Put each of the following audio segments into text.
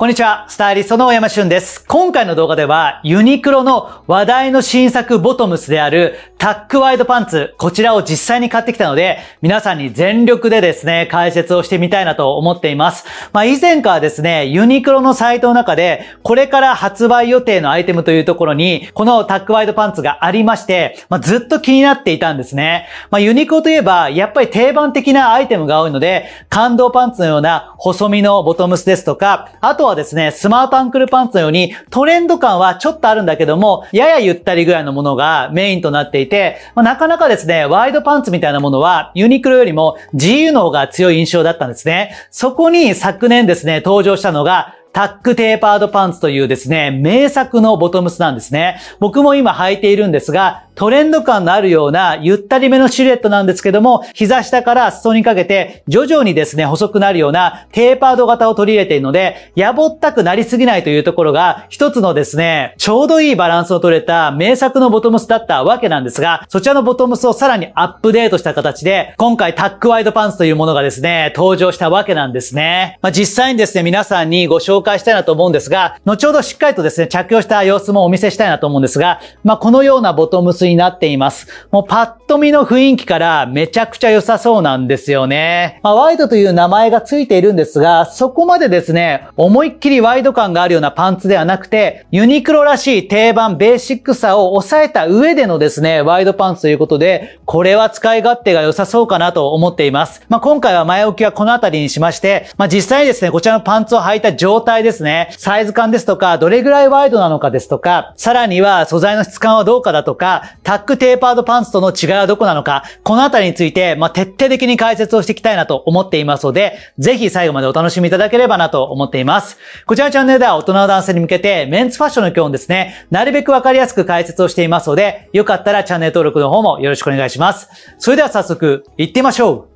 こんにちは、スタイリストの大山俊です。今回の動画では、ユニクロの話題の新作ボトムスであるタックワイドパンツ、こちらを実際に買ってきたので、皆さんに全力でですね、解説をしてみたいなと思っています。まあ以前からですね、ユニクロのサイトの中で、これから発売予定のアイテムというところに、このタックワイドパンツがありまして、まあ、ずっと気になっていたんですね。まあユニクロといえば、やっぱり定番的なアイテムが多いので、感動パンツのような細身のボトムスですとか、あとははですね、スマートアンクルパンツのようにトレンド感はちょっとあるんだけども、ややゆったりぐらいのものがメインとなっていて、まあ、なかなかですね、ワイドパンツみたいなものはユニクロよりも自由の方が強い印象だったんですね。そこに昨年ですね、登場したのがタックテーパードパンツというですね、名作のボトムスなんですね。僕も今履いているんですが、トレンド感のあるようなゆったりめのシルエットなんですけども、膝下から裾にかけて徐々にですね、細くなるようなテーパード型を取り入れているので、やぼったくなりすぎないというところが、一つのですね、ちょうどいいバランスを取れた名作のボトムスだったわけなんですが、そちらのボトムスをさらにアップデートした形で、今回タックワイドパンツというものがですね、登場したわけなんですね。まあ、実際にですね、皆さんにご紹介紹介したいなと思うんですが、後ほどしっかりとですね、着用した様子もお見せしたいなと思うんですが、まあ、このようなボトムスになっています。もうパッと見の雰囲気からめちゃくちゃ良さそうなんですよね。まあ、ワイドという名前が付いているんですが、そこまでですね、思いっきりワイド感があるようなパンツではなくて、ユニクロらしい定番ベーシックさを抑えた上でのですね、ワイドパンツということで、これは使い勝手が良さそうかなと思っています。まあ、今回は前置きはこの辺りにしまして、まあ、実際にですね、こちらのパンツを履いた状態帯ですね。サイズ感ですとか、どれぐらいワイドなのかですとか、さらには素材の質感はどうかだとか、タックテーパードパンツとの違いはどこなのか、このあたりについて、まあ、徹底的に解説をしていきたいなと思っていますので、ぜひ最後までお楽しみいただければなと思っています。こちらのチャンネルでは大人の男性に向けて、メンツファッションの基本ですね、なるべくわかりやすく解説をしていますので、よかったらチャンネル登録の方もよろしくお願いします。それでは早速、行ってみましょう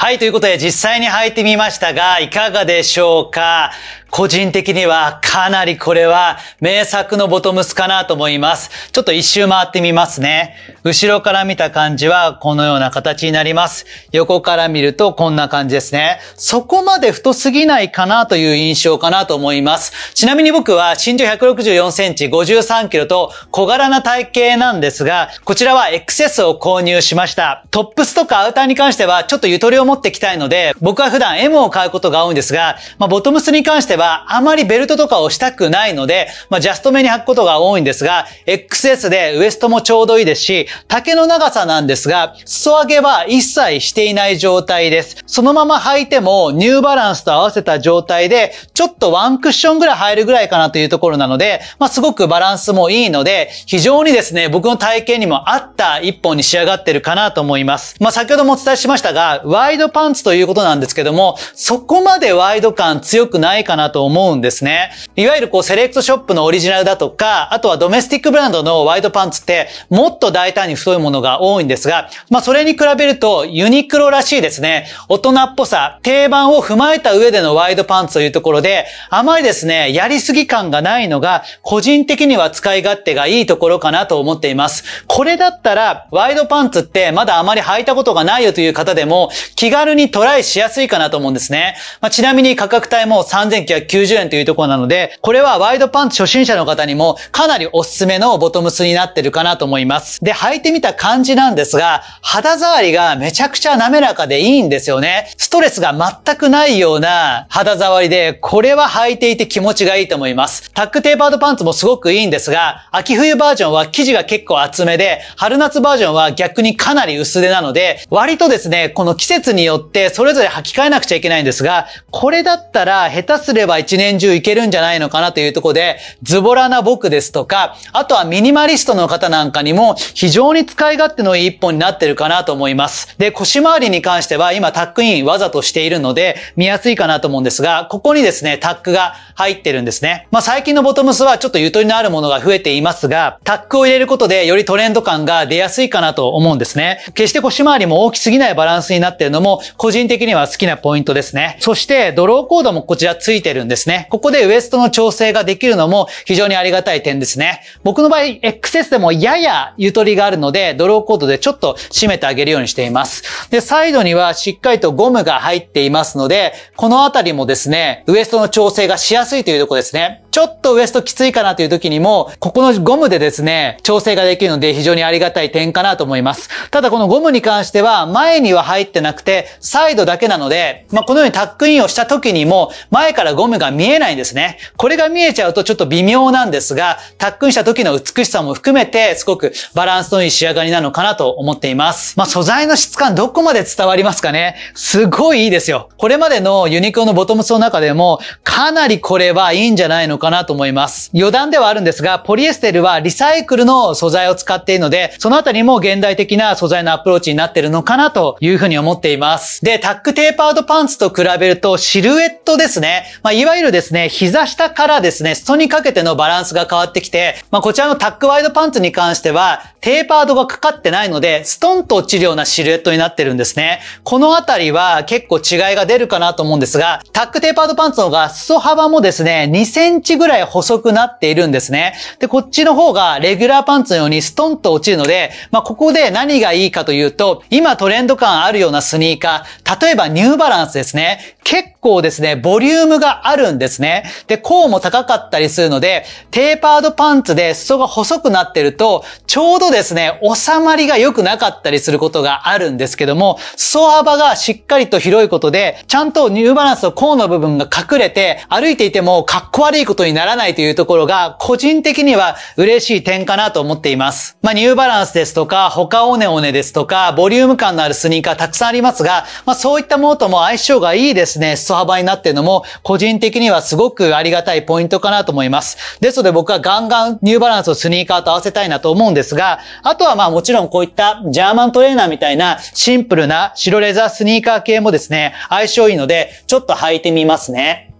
はい、ということで実際に履いてみましたが、いかがでしょうか個人的にはかなりこれは名作のボトムスかなと思います。ちょっと一周回ってみますね。後ろから見た感じはこのような形になります。横から見るとこんな感じですね。そこまで太すぎないかなという印象かなと思います。ちなみに僕は身長164センチ53キロと小柄な体型なんですが、こちらは XS を購入しました。トップスとかアウターに関してはちょっとゆとりを持ってきたいので、僕は普段 M を買うことが多いんですが、まあ、ボトムスに関してははあまりベルトとかをしたくないので、まあ、ジャスト目に履くことが多いんですが、XS でウエストもちょうどいいですし、丈の長さなんですが、裾上げは一切していない状態です。そのまま履いても、ニューバランスと合わせた状態で、ちょっとワンクッションぐらい入るぐらいかなというところなので、まあ、すごくバランスもいいので、非常にですね、僕の体型にも合った一本に仕上がってるかなと思います。まあ、先ほどもお伝えしましたが、ワイドパンツということなんですけども、そこまでワイド感強くないかなと思うんですね。いわゆるこうセレクトショップのオリジナルだとか、あとはドメスティックブランドのワイドパンツってもっと大胆に太いものが多いんですが、まあそれに比べるとユニクロらしいですね、大人っぽさ、定番を踏まえた上でのワイドパンツというところで、あまりですね、やりすぎ感がないのが個人的には使い勝手がいいところかなと思っています。これだったらワイドパンツってまだあまり履いたことがないよという方でも気軽にトライしやすいかなと思うんですね。まあ、ちなみに価格帯も3900 9 0円というところなので、これはワイドパンツ初心者の方にもかなりおすすめのボトムスになってるかなと思います。で、履いてみた感じなんですが、肌触りがめちゃくちゃ滑らかでいいんですよね。ストレスが全くないような肌触りで、これは履いていて気持ちがいいと思います。タックテーパードパンツもすごくいいんですが、秋冬バージョンは生地が結構厚めで、春夏バージョンは逆にかなり薄手なので、割とですね、この季節によってそれぞれ履き替えなくちゃいけないんですが、これだったら下手すればば一年中いけるんじゃないのかなというところで、ズボラな僕ですとか、あとはミニマリストの方なんかにも非常に使い勝手のいい一本になってるかなと思います。で、腰回りに関しては今タックインわざとしているので見やすいかなと思うんですが、ここにですね、タックが入ってるんですね。まあ最近のボトムスはちょっとゆとりのあるものが増えていますが、タックを入れることでよりトレンド感が出やすいかなと思うんですね。決して腰回りも大きすぎないバランスになってるのも個人的には好きなポイントですね。そしてドローコードもこちらついてるるんですね。ここでウエストの調整ができるのも非常にありがたい点ですね。僕の場合、XS でもややゆとりがあるので、ドローコードでちょっと締めてあげるようにしています。で、サイドにはしっかりとゴムが入っていますので、このあたりもですね、ウエストの調整がしやすいというとこですね。ちょっとウエストきついかなという時にも、ここのゴムでですね、調整ができるので非常にありがたい点かなと思います。ただこのゴムに関しては、前には入ってなくて、サイドだけなので、まあ、このようにタックインをした時にも、前からゴムムが見えないんですね。これが見えちゃうとちょっと微妙なんですが、タックンした時の美しさも含めて、すごくバランスのいい仕上がりなのかなと思っています。まあ、素材の質感どこまで伝わりますかねすごいいいですよ。これまでのユニクロのボトムスの中でも、かなりこれはいいんじゃないのかなと思います。余談ではあるんですが、ポリエステルはリサイクルの素材を使っているので、そのあたりも現代的な素材のアプローチになってるのかなというふうに思っています。で、タックテーパードパンツと比べるとシルエットですね。まあいわゆるですね、膝下からですね、裾にかけてのバランスが変わってきて、まあ、こちらのタックワイドパンツに関しては、テーパードがかかってないので、ストンと落ちるようなシルエットになってるんですね。このあたりは結構違いが出るかなと思うんですが、タックテーパードパンツの方が裾幅もですね、2センチぐらい細くなっているんですね。で、こっちの方がレギュラーパンツのようにストンと落ちるので、まあ、ここで何がいいかというと、今トレンド感あるようなスニーカー、例えばニューバランスですね。結構ですね、ボリュームがあるんですね。で、甲も高かったりするので、テーパードパンツで裾が細くなってると、ちょうどですね、収まりが良くなかったりすることがあるんですけども、裾幅がしっかりと広いことで、ちゃんとニューバランスの甲の部分が隠れて、歩いていてもかっこ悪いことにならないというところが、個人的には嬉しい点かなと思っています。まあ、ニューバランスですとか、他オネオネですとか、ボリューム感のあるスニーカーたくさんありますが、まあ、そういったものとも相性がいいですね、裾幅になってるのも、個人的にはすごくありがたいポイントかなと思います。ですので僕はガンガンニューバランスをスニーカーと合わせたいなと思うんですが、あとはまあもちろんこういったジャーマントレーナーみたいなシンプルな白レザースニーカー系もですね、相性いいので、ちょっと履いてみますね。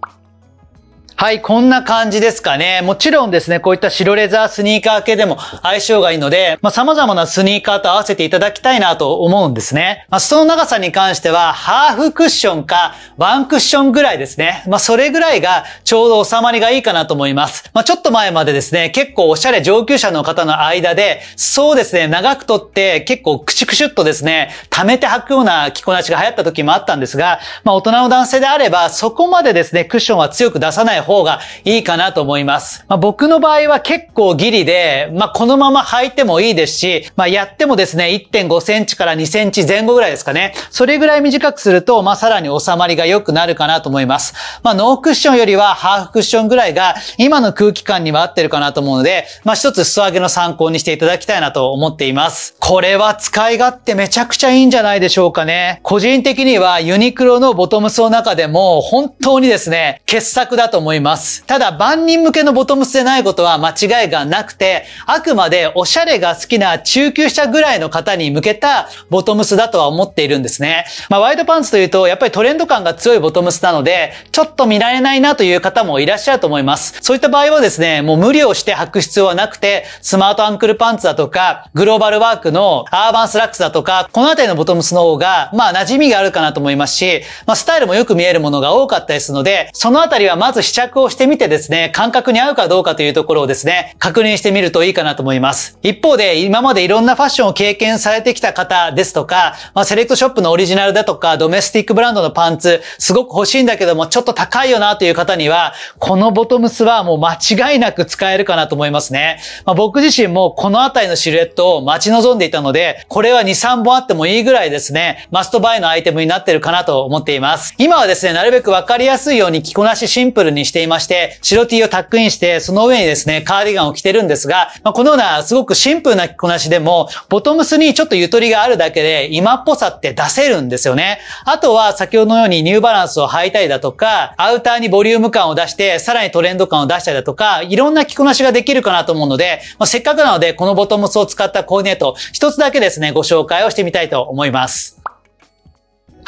はい、こんな感じですかね。もちろんですね、こういった白レザースニーカー系でも相性がいいので、まあ、様々なスニーカーと合わせていただきたいなと思うんですね。まあ、その長さに関しては、ハーフクッションか、ワンクッションぐらいですね。まあ、それぐらいがちょうど収まりがいいかなと思います。まあ、ちょっと前までですね、結構おしゃれ上級者の方の間で、そうですね、長くとって結構クシュクシュっとですね、溜めて履くような着こなしが流行った時もあったんですが、まあ、大人の男性であれば、そこまでですね、クッションは強く出さない方がいいかなと思います。まあ、僕の場合は結構ギリで、まあ、このまま履いてもいいですし、まあ、やってもですね、1.5センチから2センチ前後ぐらいですかね。それぐらい短くすると、まあ、さらに収まりが良くなるかなと思います。まあ、ノークッションよりはハーフクッションぐらいが今の空気感には合ってるかなと思うので、まあ、一つ裾上げの参考にしていただきたいなと思っています。これは使い勝手めちゃくちゃいいんじゃないでしょうかね。個人的にはユニクロのボトムスの中でも本当にですね、傑作だと思います。います。ただ、万人向けのボトムスでないことは間違いがなくて、あくまでおしゃれが好きな中級者ぐらいの方に向けたボトムスだとは思っているんですね。まあ、ワイドパンツというと、やっぱりトレンド感が強いボトムスなので、ちょっと見られないなという方もいらっしゃると思います。そういった場合はですね、もう無理をして履く必要はなくて、スマートアンクルパンツだとか、グローバルワークのアーバンスラックスだとか、この辺りのボトムスの方が、まあ、馴染みがあるかなと思いますし、まあ、スタイルもよく見えるものが多かったりするので、その辺りはまず試着をしてみてですね、感覚に合うかどうかというところをですね、確認してみるといいかなと思います。一方で、今までいろんなファッションを経験されてきた方ですとか、まあ、セレクトショップのオリジナルだとか、ドメスティックブランドのパンツ、すごく欲しいんだけども、ちょっと高いよなという方には、このボトムスはもう間違いなく使えるかなと思いますね。まあ、僕自身もこのあたりのシルエットを待ち望んでいたので、これは2、3本あってもいいぐらいですね、マストバイのアイテムになってるかなと思っています。今はですね、なるべくわかりやすいように着こなしシンプルにしてしていまして、白 T をタックインして、その上にですね、カーディガンを着てるんですが、まあ、このようなすごくシンプルな着こなしでも、ボトムスにちょっとゆとりがあるだけで、今っぽさって出せるんですよね。あとは、先ほどのようにニューバランスを履いたりだとか、アウターにボリューム感を出して、さらにトレンド感を出したりだとか、いろんな着こなしができるかなと思うので、まあ、せっかくなので、このボトムスを使ったコーディネート、一つだけですね、ご紹介をしてみたいと思います。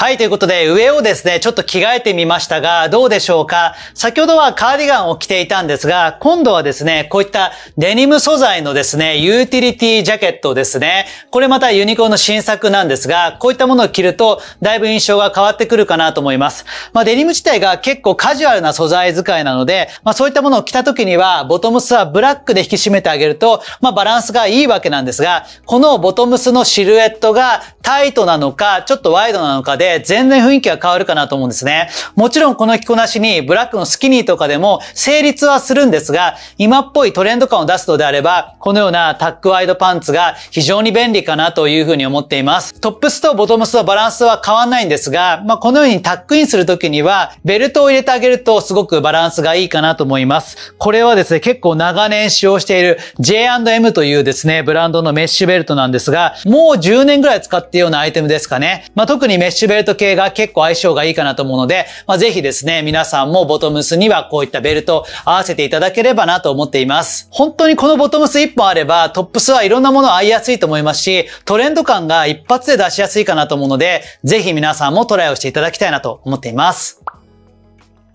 はい、ということで、上をですね、ちょっと着替えてみましたが、どうでしょうか先ほどはカーディガンを着ていたんですが、今度はですね、こういったデニム素材のですね、ユーティリティジャケットですね。これまたユニコーンの新作なんですが、こういったものを着ると、だいぶ印象が変わってくるかなと思います。まあ、デニム自体が結構カジュアルな素材使いなので、まあ、そういったものを着た時には、ボトムスはブラックで引き締めてあげると、まあ、バランスがいいわけなんですが、このボトムスのシルエットがタイトなのか、ちょっとワイドなのかで、全然雰囲気は変わるかなと思うんですね。もちろんこの着こなしにブラックのスキニーとかでも成立はするんですが、今っぽいトレンド感を出すのであれば、このようなタックワイドパンツが非常に便利かなというふうに思っています。トップスとボトムスのバランスは変わんないんですが、まあ、このようにタックインするときには、ベルトを入れてあげるとすごくバランスがいいかなと思います。これはですね、結構長年使用している J&M というですね、ブランドのメッシュベルトなんですが、もう10年ぐらい使っているようなアイテムですかね。まあ、特にメッシュベルトルト系が結構相性がいいかなと思うので、まあ、ぜひですね、皆さんもボトムスにはこういったベルト合わせていただければなと思っています。本当にこのボトムス1本あれば、トップスはいろんなものを合いやすいと思いますし、トレンド感が一発で出しやすいかなと思うので、ぜひ皆さんもトライをしていただきたいなと思っています。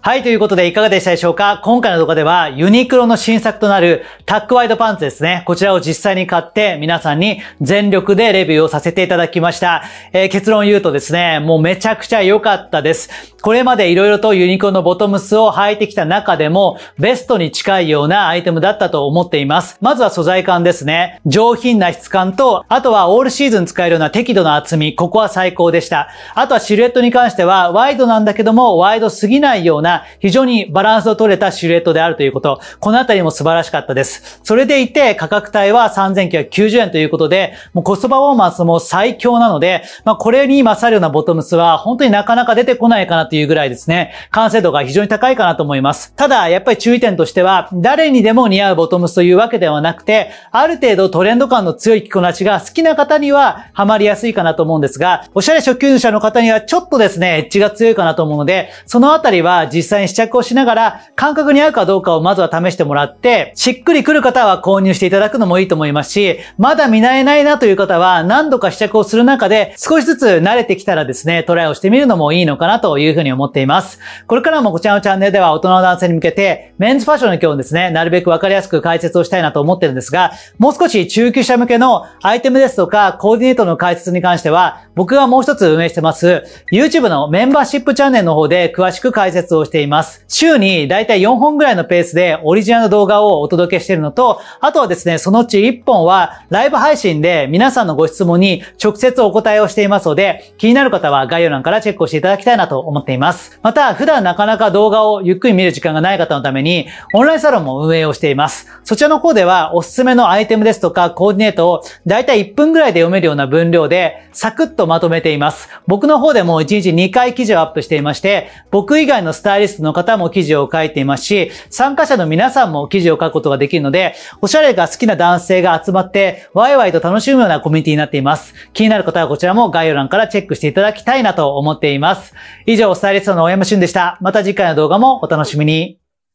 はい、ということでいかがでしたでしょうか今回の動画ではユニクロの新作となるタックワイドパンツですね。こちらを実際に買って皆さんに全力でレビューをさせていただきました。えー、結論言うとですね、もうめちゃくちゃ良かったです。これまで色々とユニクロのボトムスを履いてきた中でもベストに近いようなアイテムだったと思っています。まずは素材感ですね。上品な質感と、あとはオールシーズン使えるような適度な厚み、ここは最高でした。あとはシルエットに関してはワイドなんだけどもワイドすぎないような非常にバランスを取れたシルエットであるということ。このあたりも素晴らしかったです。それでいて価格帯は3990円ということで、もうコストパフォーマンスも最強なので、まあこれに勝るようなボトムスは本当になかなか出てこないかなというぐらいですね、完成度が非常に高いかなと思います。ただ、やっぱり注意点としては、誰にでも似合うボトムスというわけではなくて、ある程度トレンド感の強い着こなしが好きな方にはハマりやすいかなと思うんですが、おしゃれ初級者の方にはちょっとですね、エッジが強いかなと思うので、そのあたりは実際に試着をしながら、感覚に合うかどうかをまずは試してもらって、しっくりくる方は購入していただくのもいいと思いますし、まだ見慣れないなという方は、何度か試着をする中で、少しずつ慣れてきたらですね、トライをしてみるのもいいのかなというふうに思っています。これからもこちらのチャンネルでは、大人の男性に向けて、メンズファッションの今日ですね、なるべくわかりやすく解説をしたいなと思ってるんですが、もう少し中級者向けのアイテムですとか、コーディネートの解説に関しては、僕がもう一つ運営してます、YouTube のメンバーシップチャンネルの方で詳しく解説をしてしています。週にだいたい4本ぐらいのペースでオリジナルの動画をお届けしているのと、あとはですね、そのうち1本はライブ配信で皆さんのご質問に直接お答えをしていますので、気になる方は概要欄からチェックをしていただきたいなと思っています。また、普段なかなか動画をゆっくり見る時間がない方のために、オンラインサロンも運営をしています。そちらの方ではおすすめのアイテムですとかコーディネートをだいたい1分ぐらいで読めるような分量でサクッとまとめています。僕の方でも1日2回記事をアップしていまして、僕以外のスタイルタイリストの方も記事を書いていますし、参加者の皆さんも記事を書くことができるので、おしゃれが好きな男性が集まって、ワイワイと楽しむようなコミュニティになっています。気になる方はこちらも概要欄からチェックしていただきたいなと思っています。以上、スタイリストの大山俊でした。また次回の動画もお楽しみに。